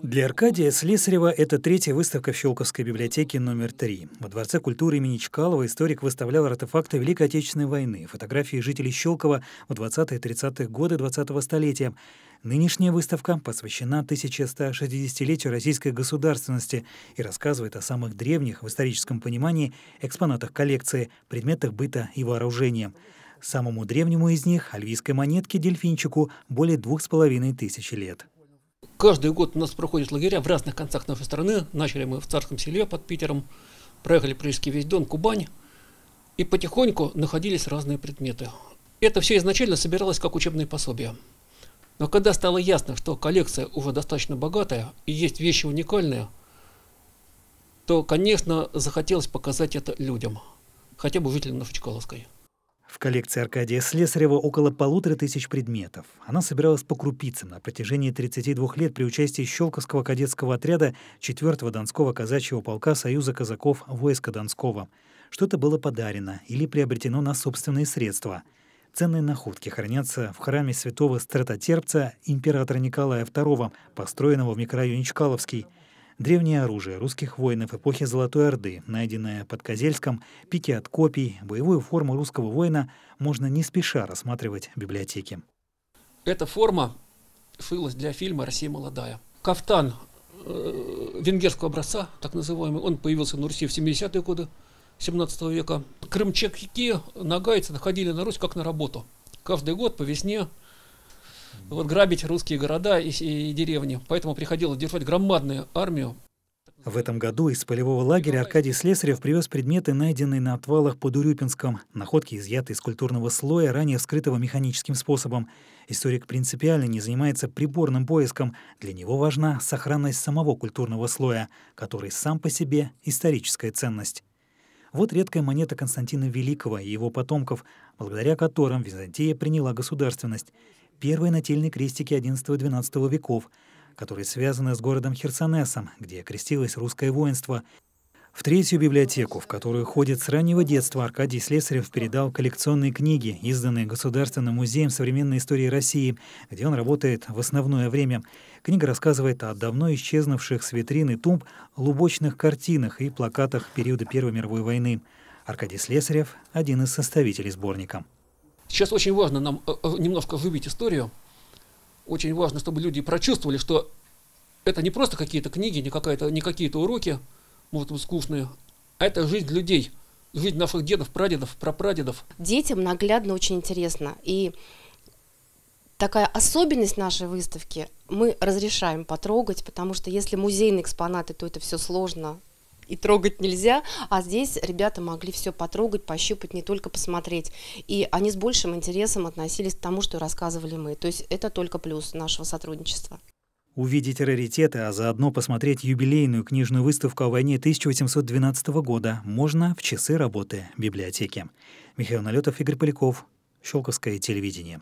Для Аркадия Слесарева это третья выставка в Щелковской библиотеке номер три. Во Дворце культуры имени Чкалова историк выставлял артефакты Великой Отечественной войны, фотографии жителей Щелкова в 20-30-е годы 20-го столетия. Нынешняя выставка посвящена 1160-летию российской государственности и рассказывает о самых древних в историческом понимании экспонатах коллекции, предметах быта и вооружения. Самому древнему из них, альвийской монетке-дельфинчику, более двух с половиной тысяч лет. Каждый год у нас проходят лагеря в разных концах нашей страны. Начали мы в Царском селе под Питером, проехали практически весь Дон, Кубань. И потихоньку находились разные предметы. Это все изначально собиралось как учебные пособия. Но когда стало ясно, что коллекция уже достаточно богатая и есть вещи уникальные, то, конечно, захотелось показать это людям, хотя бы жителям Новочкаловской. В коллекции Аркадия Слесарева около полутора тысяч предметов. Она собиралась по крупицам на протяжении 32 лет при участии Щелковского кадетского отряда 4-го Донского казачьего полка Союза казаков войска Донского. Что-то было подарено или приобретено на собственные средства. Ценные находки хранятся в храме святого стратотерпца императора Николая II, построенного в микрорайоне Чкаловский – древнее оружие русских воинов эпохи Золотой Орды, найденное под Козельском, пики от копий, боевую форму русского воина можно не спеша рассматривать в библиотеке. Эта форма шилась для фильма «Россия молодая». Кафтан э, венгерского образца, так называемый, он появился на Руси в 70-е годы 17 века. Крымчаки, нагайцы находили на Русь как на работу. Каждый год по весне вот грабить русские города и, и деревни. Поэтому приходилось держать громадную армию. В этом году из полевого лагеря Аркадий Слесарев привез предметы, найденные на отвалах под Урюпинском. Находки изъяты из культурного слоя, ранее вскрытого механическим способом. Историк принципиально не занимается приборным поиском. Для него важна сохранность самого культурного слоя, который сам по себе историческая ценность. Вот редкая монета Константина Великого и его потомков, благодаря которым Византия приняла государственность первые нательные крестики XI-XII веков, которые связаны с городом Херсонесом, где крестилось русское воинство, в третью библиотеку, в которую ходит с раннего детства, Аркадий Слесарев передал коллекционные книги, изданные Государственным музеем современной истории России, где он работает в основное время. Книга рассказывает о давно исчезнувших с витрин тумб лубочных картинах и плакатах периода Первой мировой войны. Аркадий Слесарев – один из составителей сборника. Сейчас очень важно нам э, э, немножко оживить историю. Очень важно, чтобы люди прочувствовали, что это не просто какие-то книги, не, то не какие-то уроки, может быть, скучные, а это жизнь людей, жизнь наших дедов, прадедов, прапрадедов. Детям наглядно очень интересно. И такая особенность нашей выставки, мы разрешаем потрогать, потому что если музейные экспонаты, то это все сложно, и трогать нельзя, а здесь ребята могли все потрогать, пощупать, не только посмотреть. И они с большим интересом относились к тому, что рассказывали мы. То есть это только плюс нашего сотрудничества. Увидеть раритеты, а заодно посмотреть юбилейную книжную выставку о войне 1812 года можно в часы работы библиотеки. Михаил Налетов, Игорь Поляков, Щелковское телевидение.